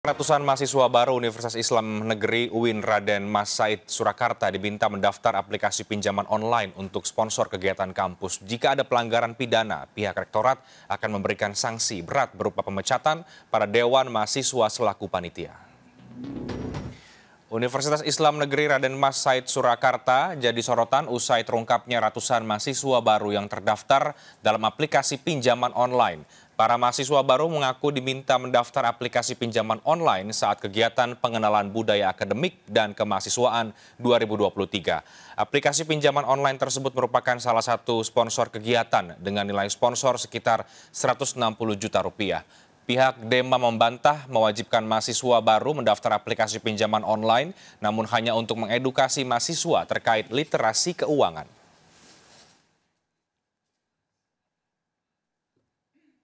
Ratusan mahasiswa baru Universitas Islam Negeri UIN Raden Mas Said Surakarta diminta mendaftar aplikasi pinjaman online untuk sponsor kegiatan kampus. Jika ada pelanggaran pidana, pihak rektorat akan memberikan sanksi berat berupa pemecatan pada Dewan Mahasiswa selaku panitia. Universitas Islam Negeri Raden Mas Said Surakarta jadi sorotan usai terungkapnya ratusan mahasiswa baru yang terdaftar dalam aplikasi pinjaman online. Para mahasiswa baru mengaku diminta mendaftar aplikasi pinjaman online saat kegiatan pengenalan budaya akademik dan kemahasiswaan 2023. Aplikasi pinjaman online tersebut merupakan salah satu sponsor kegiatan dengan nilai sponsor sekitar 160 juta rupiah. Pihak Dema membantah mewajibkan mahasiswa baru mendaftar aplikasi pinjaman online, namun hanya untuk mengedukasi mahasiswa terkait literasi keuangan.